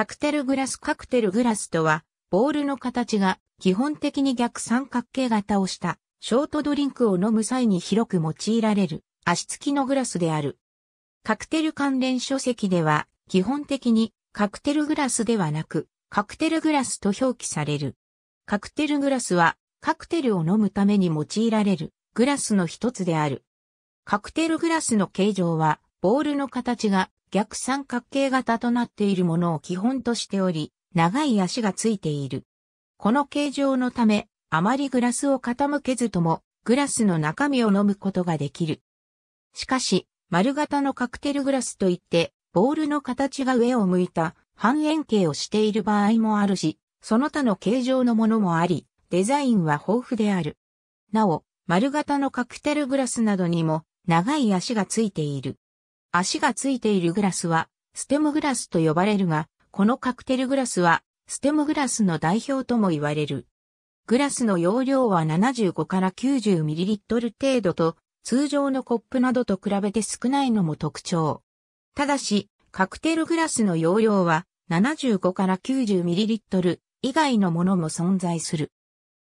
カクテルグラスカクテルグラスとは、ボールの形が基本的に逆三角形型をしたショートドリンクを飲む際に広く用いられる足つきのグラスである。カクテル関連書籍では基本的にカクテルグラスではなくカクテルグラスと表記される。カクテルグラスはカクテルを飲むために用いられるグラスの一つである。カクテルグラスの形状はボールの形が逆三角形型となっているものを基本としており、長い足がついている。この形状のため、あまりグラスを傾けずとも、グラスの中身を飲むことができる。しかし、丸型のカクテルグラスといって、ボールの形が上を向いた半円形をしている場合もあるし、その他の形状のものもあり、デザインは豊富である。なお、丸型のカクテルグラスなどにも長い足がついている。足がついているグラスは、ステムグラスと呼ばれるが、このカクテルグラスは、ステムグラスの代表とも言われる。グラスの容量は75から 90ml 程度と、通常のコップなどと比べて少ないのも特徴。ただし、カクテルグラスの容量は75から 90ml 以外のものも存在する。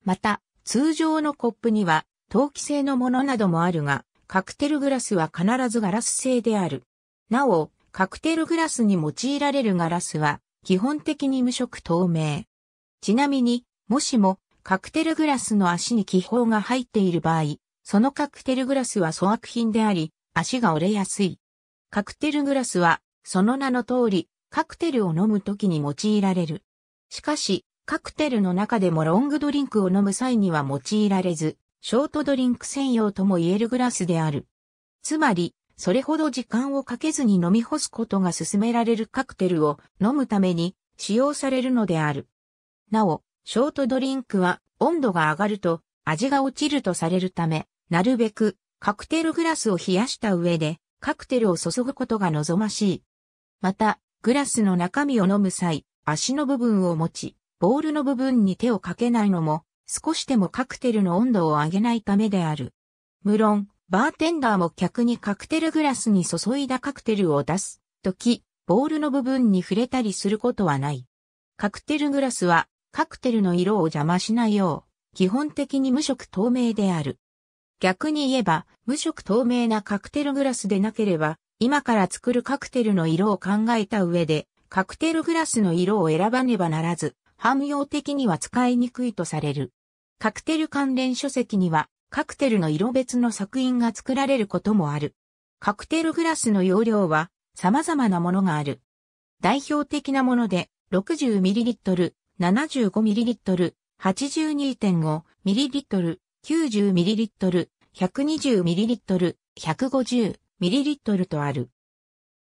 また、通常のコップには陶器製のものなどもあるが、カクテルグラスは必ずガラス製である。なお、カクテルグラスに用いられるガラスは、基本的に無色透明。ちなみに、もしも、カクテルグラスの足に気泡が入っている場合、そのカクテルグラスは粗悪品であり、足が折れやすい。カクテルグラスは、その名の通り、カクテルを飲む時に用いられる。しかし、カクテルの中でもロングドリンクを飲む際には用いられず、ショートドリンク専用とも言えるグラスである。つまり、それほど時間をかけずに飲み干すことが勧められるカクテルを飲むために使用されるのである。なお、ショートドリンクは温度が上がると味が落ちるとされるため、なるべくカクテルグラスを冷やした上でカクテルを注ぐことが望ましい。また、グラスの中身を飲む際、足の部分を持ち、ボールの部分に手をかけないのも少しでもカクテルの温度を上げないためである。無論、バーテンダーも客にカクテルグラスに注いだカクテルを出すとき、ボールの部分に触れたりすることはない。カクテルグラスはカクテルの色を邪魔しないよう、基本的に無色透明である。逆に言えば、無色透明なカクテルグラスでなければ、今から作るカクテルの色を考えた上で、カクテルグラスの色を選ばねばならず、汎用的には使いにくいとされる。カクテル関連書籍には、カクテルの色別の作品が作られることもある。カクテルグラスの容量は様々なものがある。代表的なもので 60ml、75ml、82.5ml、90ml、120ml、150ml とある。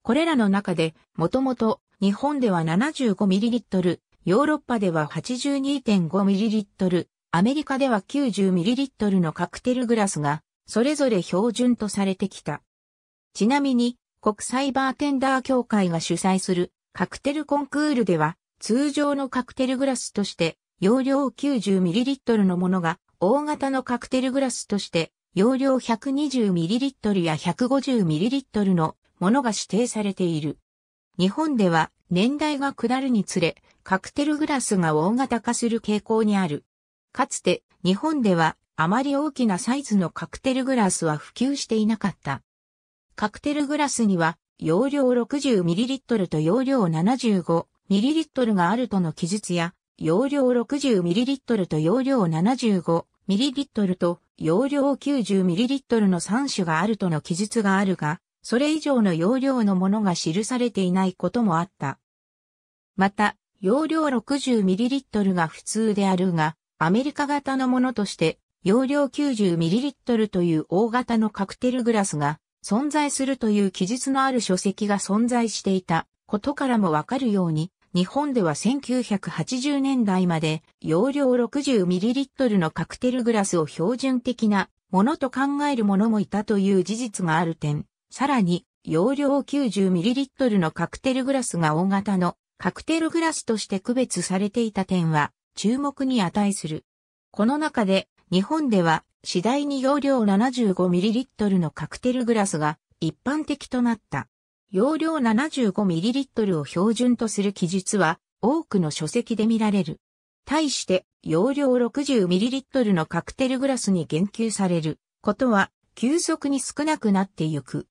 これらの中で、もともと日本では 75ml、ヨーロッパでは 82.5ml、アメリカでは 90ml のカクテルグラスが、それぞれ標準とされてきた。ちなみに、国際バーテンダー協会が主催するカクテルコンクールでは、通常のカクテルグラスとして、容量 90ml のものが、大型のカクテルグラスとして、容量 120ml や 150ml のものが指定されている。日本では年代が下るにつれ、カクテルグラスが大型化する傾向にある。かつて日本ではあまり大きなサイズのカクテルグラスは普及していなかった。カクテルグラスには容量 60ml と容量 75ml があるとの記述や、容量 60ml と容量 75ml と容量 90ml の3種があるとの記述があるが、それ以上の容量のものが記されていないこともあった。また、容量 60ml が普通であるが、アメリカ型のものとして、容量 90ml という大型のカクテルグラスが存在するという記述のある書籍が存在していたことからもわかるように、日本では1980年代まで容量 60ml のカクテルグラスを標準的なものと考える者もいたという事実がある点、さらに容量 90ml のカクテルグラスが大型のカクテルグラスとして区別されていた点は注目に値する。この中で、日本では次第に容量 75ml のカクテルグラスが一般的となった。容量 75ml を標準とする記述は多くの書籍で見られる。対して容量 60ml のカクテルグラスに言及されることは急速に少なくなってゆく。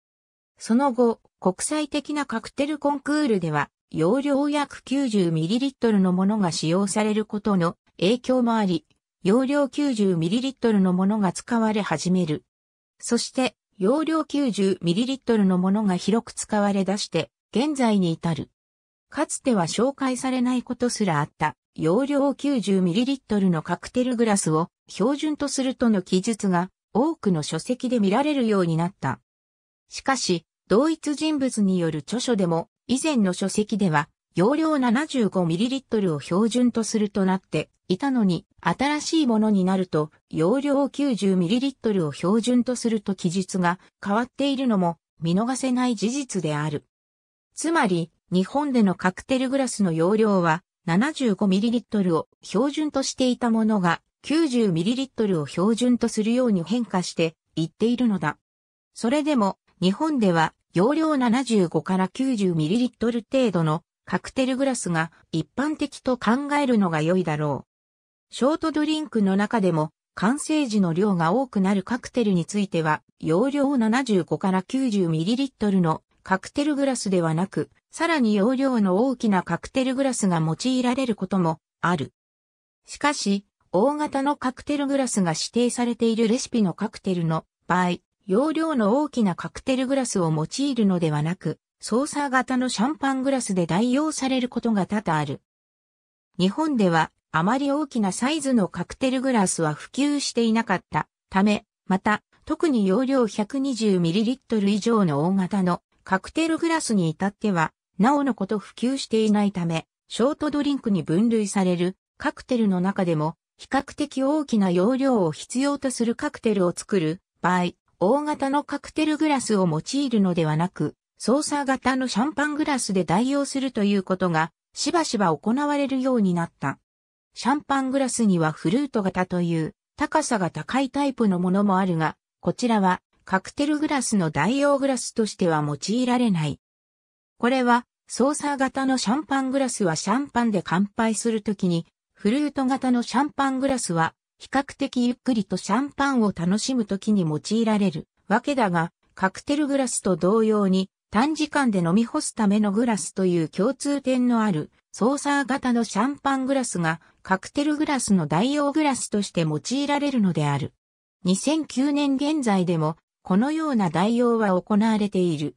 その後、国際的なカクテルコンクールでは容量約 90ml のものが使用されることの影響もあり、容量 90ml のものが使われ始める。そして、容量 90ml のものが広く使われ出して、現在に至る。かつては紹介されないことすらあった、容量 90ml のカクテルグラスを標準とするとの記述が多くの書籍で見られるようになった。しかし、同一人物による著書でも以前の書籍では、容量 75ml を標準とするとなっていたのに、新しいものになると、容量 90ml を標準とすると記述が変わっているのも見逃せない事実である。つまり、日本でのカクテルグラスの容量は 75ml を標準としていたものが 90ml を標準とするように変化していっているのだ。それでも日本では容量75から 90ml 程度のカクテルグラスが一般的と考えるのが良いだろう。ショートドリンクの中でも完成時の量が多くなるカクテルについては容量75から 90ml のカクテルグラスではなく、さらに容量の大きなカクテルグラスが用いられることもある。しかし、大型のカクテルグラスが指定されているレシピのカクテルの場合、容量の大きなカクテルグラスを用いるのではなく、ソーサー型のシャンパングラスで代用されることが多々ある。日本ではあまり大きなサイズのカクテルグラスは普及していなかったため、また特に容量 120ml 以上の大型のカクテルグラスに至っては、なおのこと普及していないため、ショートドリンクに分類されるカクテルの中でも比較的大きな容量を必要とするカクテルを作る場合、大型のカクテルグラスを用いるのではなく、操作型のシャンパングラスで代用するということが、しばしば行われるようになった。シャンパングラスにはフルート型という高さが高いタイプのものもあるが、こちらはカクテルグラスの代用グラスとしては用いられない。これは操作型のシャンパングラスはシャンパンで乾杯するときに、フルート型のシャンパングラスは比較的ゆっくりとシャンパンを楽しむ時に用いられるわけだが、カクテルグラスと同様に短時間で飲み干すためのグラスという共通点のあるソーサー型のシャンパングラスがカクテルグラスの代用グラスとして用いられるのである。2009年現在でもこのような代用は行われている。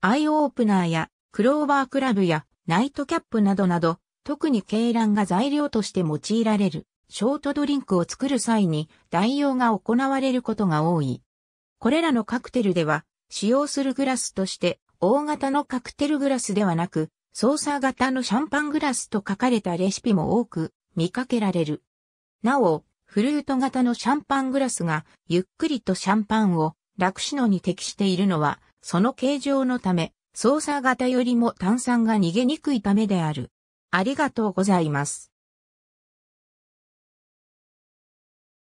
アイオープナーやクローバークラブやナイトキャップなどなど特に鶏卵が材料として用いられるショートドリンクを作る際に代用が行われることが多い。これらのカクテルでは、使用するグラスとして、大型のカクテルグラスではなく、ソーサー型のシャンパングラスと書かれたレシピも多く見かけられる。なお、フルート型のシャンパングラスがゆっくりとシャンパンを楽しのに適しているのは、その形状のため、操作型よりも炭酸が逃げにくいためである。ありがとうございます。